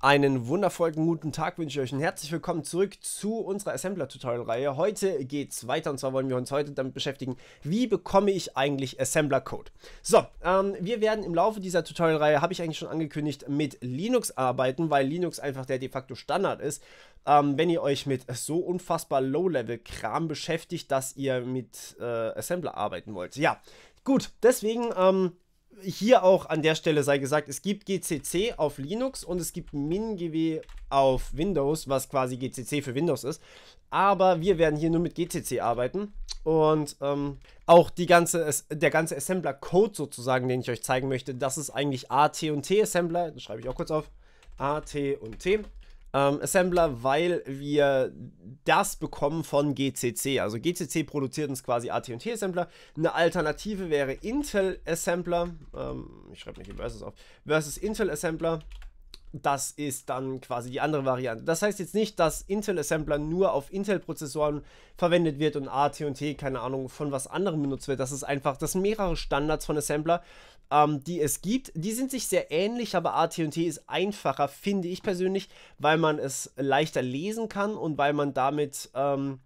Einen wundervollen guten Tag wünsche ich euch und herzlich willkommen zurück zu unserer Assembler-Tutorial-Reihe. Heute geht es weiter und zwar wollen wir uns heute damit beschäftigen, wie bekomme ich eigentlich Assembler-Code. So, ähm, wir werden im Laufe dieser Tutorial-Reihe, habe ich eigentlich schon angekündigt, mit Linux arbeiten, weil Linux einfach der de facto Standard ist. Ähm, wenn ihr euch mit so unfassbar Low-Level-Kram beschäftigt, dass ihr mit äh, Assembler arbeiten wollt. Ja, gut, deswegen... Ähm, hier auch an der Stelle sei gesagt, es gibt GCC auf Linux und es gibt MinGW auf Windows, was quasi GCC für Windows ist. Aber wir werden hier nur mit GCC arbeiten und ähm, auch die ganze, der ganze Assembler-Code sozusagen, den ich euch zeigen möchte, das ist eigentlich A, und T-Assembler. Das schreibe ich auch kurz auf. A, und T ähm, Assembler, weil wir das bekommen von GCC. Also GCC produziert uns quasi AT&T Assembler. Eine Alternative wäre Intel Assembler. Ähm, ich schreibe nicht hier Versus auf. Versus Intel Assembler das ist dann quasi die andere Variante. Das heißt jetzt nicht, dass Intel Assembler nur auf Intel-Prozessoren verwendet wird und AT&T, keine Ahnung, von was anderem benutzt wird. Das ist einfach, das sind mehrere Standards von Assembler, ähm, die es gibt. Die sind sich sehr ähnlich, aber AT&T ist einfacher, finde ich persönlich, weil man es leichter lesen kann und weil man damit ähm,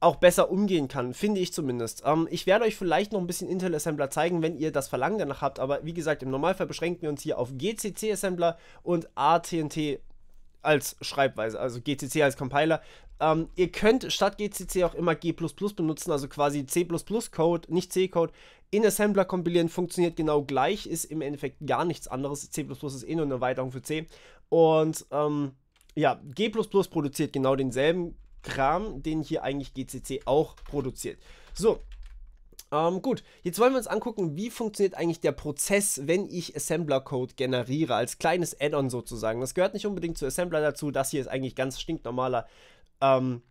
auch besser umgehen kann, finde ich zumindest. Ähm, ich werde euch vielleicht noch ein bisschen Intel-Assembler zeigen, wenn ihr das Verlangen danach habt, aber wie gesagt, im Normalfall beschränken wir uns hier auf GCC-Assembler und ATT als Schreibweise, also GCC als Compiler. Ähm, ihr könnt statt GCC auch immer G++ benutzen, also quasi C++-Code, nicht C-Code. In Assembler kompilieren funktioniert genau gleich, ist im Endeffekt gar nichts anderes. C++ ist eh nur eine Erweiterung für C. Und ähm, ja, G produziert genau denselben Kram, den hier eigentlich GCC auch produziert. So, ähm, gut, jetzt wollen wir uns angucken, wie funktioniert eigentlich der Prozess, wenn ich Assembler-Code generiere, als kleines Add-on sozusagen. Das gehört nicht unbedingt zu Assembler dazu, das hier ist eigentlich ganz stinknormaler ähm,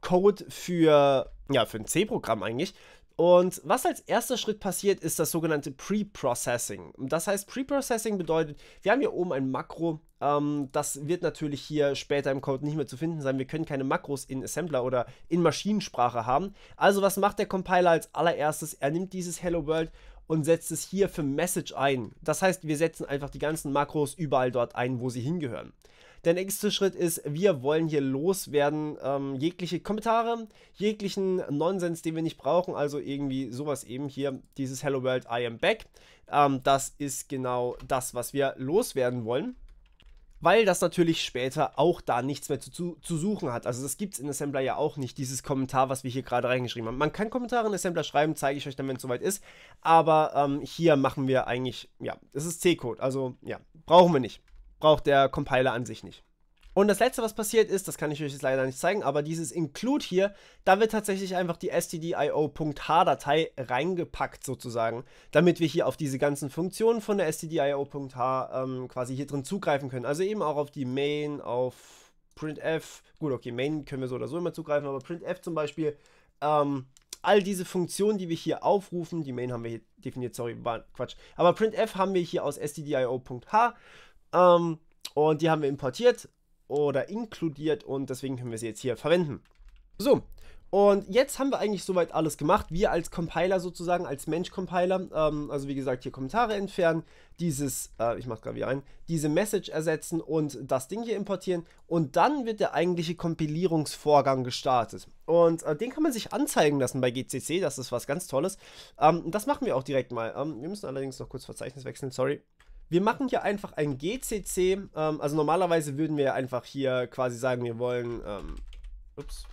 Code für, ja, für ein C-Programm eigentlich. Und was als erster Schritt passiert, ist das sogenannte Pre-Processing. Das heißt, Pre-Processing bedeutet, wir haben hier oben ein Makro, ähm, das wird natürlich hier später im Code nicht mehr zu finden sein. Wir können keine Makros in Assembler oder in Maschinensprache haben. Also was macht der Compiler als allererstes? Er nimmt dieses Hello World und setzt es hier für Message ein. Das heißt, wir setzen einfach die ganzen Makros überall dort ein, wo sie hingehören. Der nächste Schritt ist, wir wollen hier loswerden ähm, jegliche Kommentare, jeglichen Nonsens, den wir nicht brauchen. Also irgendwie sowas eben hier, dieses Hello World, I am back. Ähm, das ist genau das, was wir loswerden wollen weil das natürlich später auch da nichts mehr zu, zu, zu suchen hat. Also das gibt es in Assembler ja auch nicht, dieses Kommentar, was wir hier gerade reingeschrieben haben. Man kann Kommentare in Assembler schreiben, zeige ich euch dann, wenn es soweit ist. Aber ähm, hier machen wir eigentlich, ja, es ist C-Code, also ja, brauchen wir nicht braucht der Compiler an sich nicht. Und das letzte, was passiert ist, das kann ich euch jetzt leider nicht zeigen, aber dieses Include hier, da wird tatsächlich einfach die stdio.h-Datei reingepackt sozusagen, damit wir hier auf diese ganzen Funktionen von der stdio.h ähm, quasi hier drin zugreifen können. Also eben auch auf die Main, auf printf, gut, okay, Main können wir so oder so immer zugreifen, aber printf zum Beispiel, ähm, all diese Funktionen, die wir hier aufrufen, die Main haben wir hier definiert, sorry, war Quatsch, aber printf haben wir hier aus stdio.h ähm, und die haben wir importiert oder inkludiert und deswegen können wir sie jetzt hier verwenden. So, und jetzt haben wir eigentlich soweit alles gemacht. Wir als Compiler sozusagen, als Mensch-Compiler, ähm, also wie gesagt, hier Kommentare entfernen, dieses, äh, ich mach gerade wieder ein, diese Message ersetzen und das Ding hier importieren. Und dann wird der eigentliche Kompilierungsvorgang gestartet. Und äh, den kann man sich anzeigen lassen bei GCC, das ist was ganz Tolles. Ähm, das machen wir auch direkt mal. Ähm, wir müssen allerdings noch kurz Verzeichnis wechseln, sorry. Wir machen hier einfach ein GCC. Ähm, also normalerweise würden wir einfach hier quasi sagen, wir wollen ähm, ups,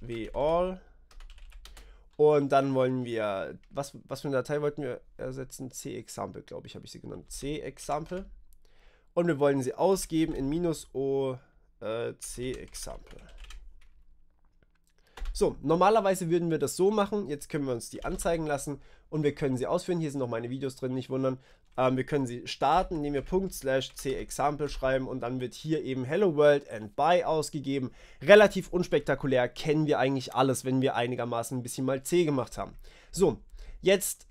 w all und dann wollen wir, was, was für eine Datei wollten wir ersetzen? C-Example, glaube ich, habe ich sie genannt. C-Example. Und wir wollen sie ausgeben in minus O äh, C-Example. So, normalerweise würden wir das so machen. Jetzt können wir uns die anzeigen lassen und wir können sie ausführen. Hier sind noch meine Videos drin, nicht wundern. Ähm, wir können sie starten, indem wir Punkt slash C Example schreiben und dann wird hier eben Hello World and Bye ausgegeben. Relativ unspektakulär, kennen wir eigentlich alles, wenn wir einigermaßen ein bisschen mal C gemacht haben. So, jetzt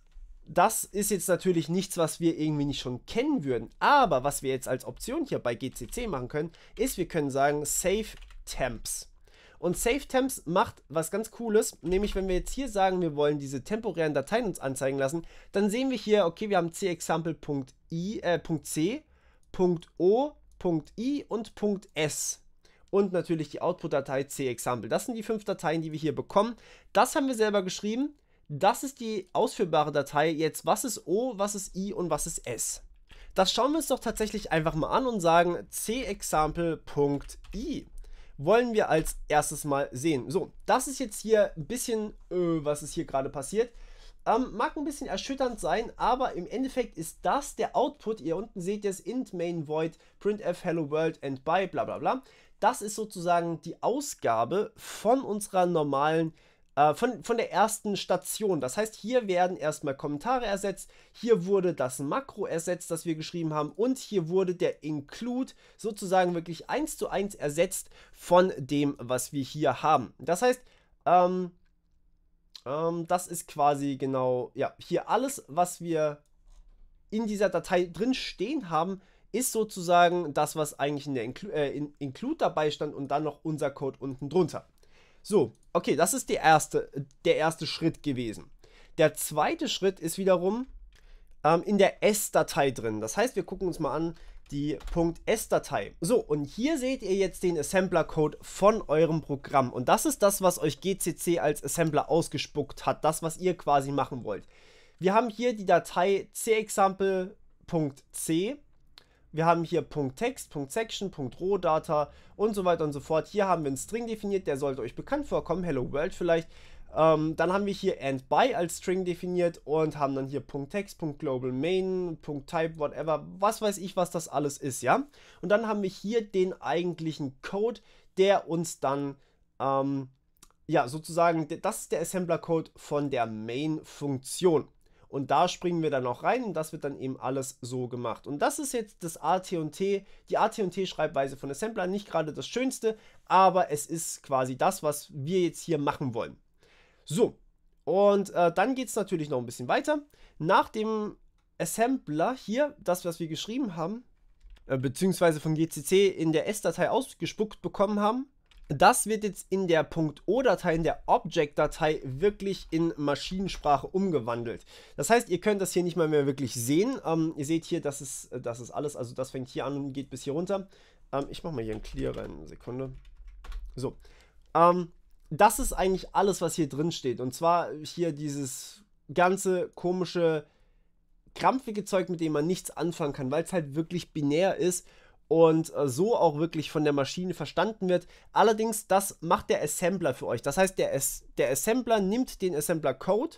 das ist jetzt natürlich nichts, was wir irgendwie nicht schon kennen würden. Aber was wir jetzt als Option hier bei GCC machen können, ist, wir können sagen Save Temps. Und Save Temps macht was ganz Cooles, nämlich wenn wir jetzt hier sagen, wir wollen diese temporären Dateien uns anzeigen lassen, dann sehen wir hier, okay, wir haben cexample.i, äh, und .s und natürlich die Output-Datei cexample. Das sind die fünf Dateien, die wir hier bekommen. Das haben wir selber geschrieben. Das ist die ausführbare Datei. Jetzt, was ist O, was ist I und was ist S? Das schauen wir uns doch tatsächlich einfach mal an und sagen cexample.i wollen wir als erstes mal sehen. So, das ist jetzt hier ein bisschen, äh, was ist hier gerade passiert. Ähm, mag ein bisschen erschütternd sein, aber im Endeffekt ist das der Output. Ihr unten seht jetzt int main void printf hello world and bye bla bla bla. Das ist sozusagen die Ausgabe von unserer normalen äh, von, von der ersten Station. Das heißt, hier werden erstmal Kommentare ersetzt, hier wurde das Makro ersetzt, das wir geschrieben haben und hier wurde der Include sozusagen wirklich eins zu eins ersetzt von dem, was wir hier haben. Das heißt, ähm, ähm, das ist quasi genau, ja, hier alles, was wir in dieser Datei drin stehen haben, ist sozusagen das, was eigentlich in der Inclu äh, in Include dabei stand und dann noch unser Code unten drunter. So, okay, das ist erste, der erste Schritt gewesen. Der zweite Schritt ist wiederum ähm, in der S-Datei drin. Das heißt, wir gucken uns mal an die .s-Datei. So, und hier seht ihr jetzt den Assembler-Code von eurem Programm. Und das ist das, was euch GCC als Assembler ausgespuckt hat. Das, was ihr quasi machen wollt. Wir haben hier die Datei cexample.c wir haben hier Punkt Text, Punkt Section, Punkt Rohdata und so weiter und so fort. Hier haben wir einen String definiert, der sollte euch bekannt vorkommen, Hello World vielleicht. Ähm, dann haben wir hier and by als String definiert und haben dann hier Punkt Text, Punkt Global Main, Punkt Type, whatever, was weiß ich, was das alles ist, ja. Und dann haben wir hier den eigentlichen Code, der uns dann, ähm, ja, sozusagen, das ist der Assembler-Code von der Main-Funktion. Und da springen wir dann auch rein und das wird dann eben alles so gemacht. Und das ist jetzt das AT&T, die AT&T-Schreibweise von Assembler, nicht gerade das Schönste, aber es ist quasi das, was wir jetzt hier machen wollen. So, und äh, dann geht es natürlich noch ein bisschen weiter. Nach dem Assembler hier, das, was wir geschrieben haben, äh, beziehungsweise von GCC in der S-Datei ausgespuckt bekommen haben, das wird jetzt in der .o-Datei, in der Object-Datei wirklich in Maschinensprache umgewandelt. Das heißt, ihr könnt das hier nicht mal mehr wirklich sehen. Ähm, ihr seht hier, das ist, äh, das ist alles, also das fängt hier an und geht bis hier runter. Ähm, ich mache mal hier einen Clear rein, eine Sekunde. So, ähm, das ist eigentlich alles, was hier drin steht. Und zwar hier dieses ganze komische, krampfige Zeug, mit dem man nichts anfangen kann, weil es halt wirklich binär ist und äh, so auch wirklich von der Maschine verstanden wird. Allerdings, das macht der Assembler für euch. Das heißt, der, As der Assembler nimmt den Assembler-Code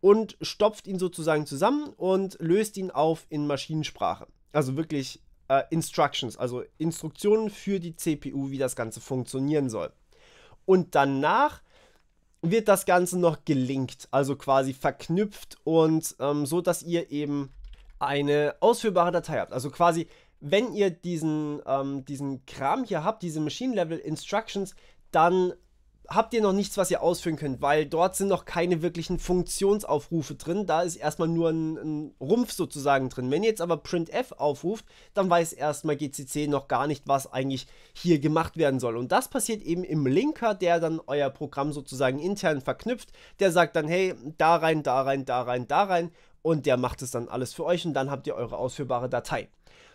und stopft ihn sozusagen zusammen und löst ihn auf in Maschinensprache. Also wirklich äh, Instructions, also Instruktionen für die CPU, wie das Ganze funktionieren soll. Und danach wird das Ganze noch gelinkt, also quasi verknüpft und ähm, so, dass ihr eben eine ausführbare Datei habt. Also quasi wenn ihr diesen, ähm, diesen Kram hier habt, diese Machine Level Instructions, dann habt ihr noch nichts, was ihr ausführen könnt, weil dort sind noch keine wirklichen Funktionsaufrufe drin. Da ist erstmal nur ein, ein Rumpf sozusagen drin. Wenn ihr jetzt aber printf aufruft, dann weiß erstmal GCC noch gar nicht, was eigentlich hier gemacht werden soll. Und das passiert eben im Linker, der dann euer Programm sozusagen intern verknüpft. Der sagt dann, hey, da rein, da rein, da rein, da rein. Und der macht es dann alles für euch und dann habt ihr eure ausführbare Datei.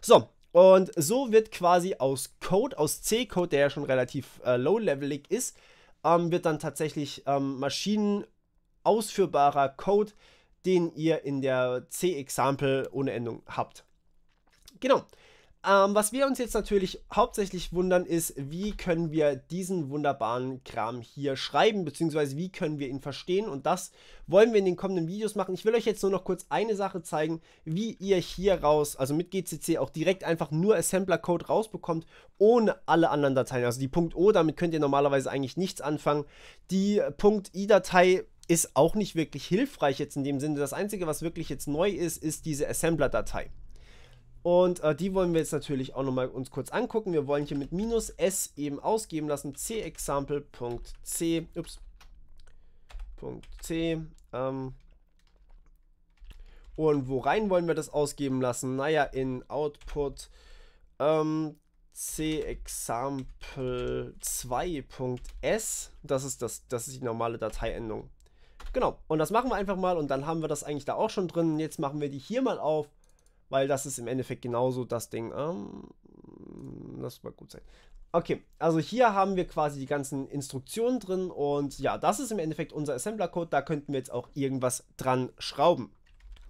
So, und so wird quasi aus Code, aus C-Code, der ja schon relativ äh, low-levelig ist, ähm, wird dann tatsächlich ähm, maschinenausführbarer Code, den ihr in der C-Example ohne Endung habt. Genau. Ähm, was wir uns jetzt natürlich hauptsächlich wundern, ist, wie können wir diesen wunderbaren Kram hier schreiben, beziehungsweise wie können wir ihn verstehen. Und das wollen wir in den kommenden Videos machen. Ich will euch jetzt nur noch kurz eine Sache zeigen, wie ihr hier raus, also mit GCC auch direkt einfach nur Assembler-Code rausbekommt, ohne alle anderen Dateien. Also die .o, damit könnt ihr normalerweise eigentlich nichts anfangen. Die .i-Datei ist auch nicht wirklich hilfreich jetzt in dem Sinne. Das Einzige, was wirklich jetzt neu ist, ist diese Assembler-Datei. Und äh, die wollen wir jetzt natürlich auch nochmal uns kurz angucken. Wir wollen hier mit minus s eben ausgeben lassen. c-example.c ups, .c ähm, und wo rein wollen wir das ausgeben lassen? Naja, in Output ähm, Example 2s Das ist das, das ist die normale Dateiendung. Genau, und das machen wir einfach mal und dann haben wir das eigentlich da auch schon drin. Jetzt machen wir die hier mal auf weil das ist im Endeffekt genauso das Ding. Ähm, das wird gut sein. Okay, also hier haben wir quasi die ganzen Instruktionen drin und ja, das ist im Endeffekt unser Assembler-Code. Da könnten wir jetzt auch irgendwas dran schrauben.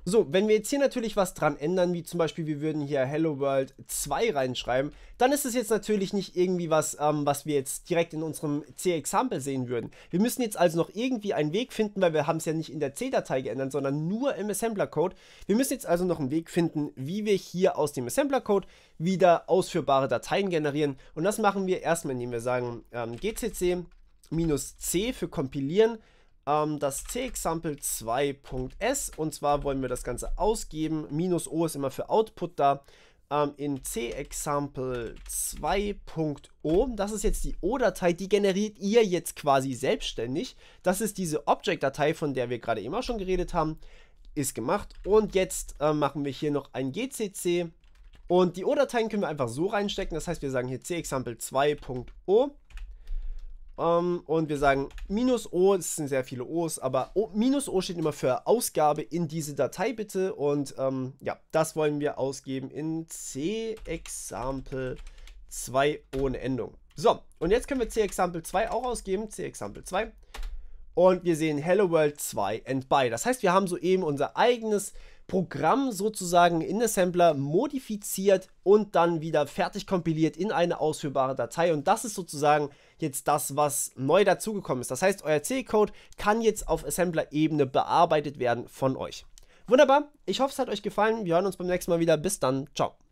So, wenn wir jetzt hier natürlich was dran ändern, wie zum Beispiel wir würden hier Hello World 2 reinschreiben, dann ist es jetzt natürlich nicht irgendwie was, ähm, was wir jetzt direkt in unserem C-Example sehen würden. Wir müssen jetzt also noch irgendwie einen Weg finden, weil wir haben es ja nicht in der C-Datei geändert, sondern nur im Assembler-Code. Wir müssen jetzt also noch einen Weg finden, wie wir hier aus dem Assembler-Code wieder ausführbare Dateien generieren. Und das machen wir erstmal, indem wir sagen ähm, gcc-c für kompilieren ähm, das CX-Sample 2.s und zwar wollen wir das Ganze ausgeben. Minus O ist immer für Output da. Ähm, in CX-Sample 2.o, das ist jetzt die O-Datei, die generiert ihr jetzt quasi selbstständig. Das ist diese Object-Datei, von der wir gerade immer schon geredet haben, ist gemacht. Und jetzt äh, machen wir hier noch ein GCC. Und die O-Dateien können wir einfach so reinstecken. Das heißt, wir sagen hier C-Example 2.o um, ähm, und wir sagen minus O, es sind sehr viele O's, aber o, minus O steht immer für Ausgabe in diese Datei bitte und um, ähm, ja, das wollen wir ausgeben in C-Example 2 ohne Endung. So, und jetzt können wir C-Example 2 auch ausgeben, C-Example 2 und wir sehen Hello World 2 and Buy. Das heißt, wir haben soeben unser eigenes Programm sozusagen in Assembler modifiziert und dann wieder fertig kompiliert in eine ausführbare Datei. Und das ist sozusagen jetzt das, was neu dazugekommen ist. Das heißt, euer C-Code kann jetzt auf Assembler-Ebene bearbeitet werden von euch. Wunderbar, ich hoffe, es hat euch gefallen. Wir hören uns beim nächsten Mal wieder. Bis dann, ciao.